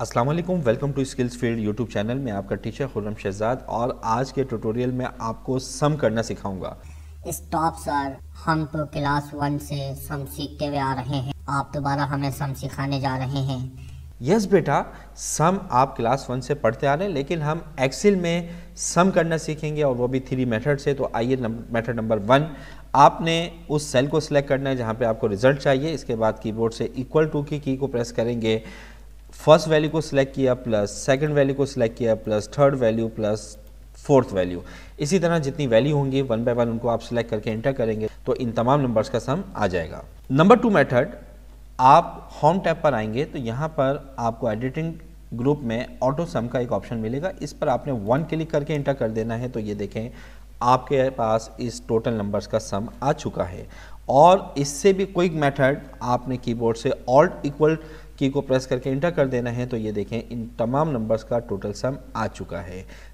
अस्सलाम वालेकुम welcome to skills field YouTube channel में आपका टीचर खुर्रम शहजाद और आज के ट्यूटोरियल में आपको सम करना सिखाऊंगा स्टॉप सर हम तो क्लास वन से सम सीखते हुए आ रहे हैं आप दोबारा हमें सम सिखाने जा रहे हैं यस yes, बेटा सम आप क्लास वन से पढ़ते आ रहे हैं लेकिन हम एक्सेल में सम करना सीखेंगे और वो भी थ्री मेथड से तो आइए मेथड नंबर वन आपने उस सेल को सिलेक्ट करना है जहाँ पे आपको रिजल्ट चाहिए इसके बाद कीबोर्ड से इक्वल टू की की को प्रेस करेंगे फर्स्ट वैल्यू को सिलेक्ट किया प्लस सेकंड वैल्यू को सिलेक्ट किया plus third value plus fourth value इसी तरह जितनी वैल्यू होंगी वन बाय वन उनको आप सिलेक्ट करके एंटर करेंगे तो इन तमाम नंबर्स का सम आ जाएगा नंबर टू मेथड आप होम टैप पर आएंगे तो यहाँ पर आपको एडिटिंग ग्रुप में ऑटो सम का एक ऑप्शन मिलेगा इस पर आपने वन क्लिक करके एंटर कर देना है तो ये देखें आपके पास इस टोटल नंबर्स का सम आ चुका है और इससे भी क्विक मेथड आपने कीबोर्ड से ऑल्ट इक्वल की को प्रेस करके इंटर कर देना है तो ये देखें इन तमाम नंबर्स का टोटल सम आ चुका है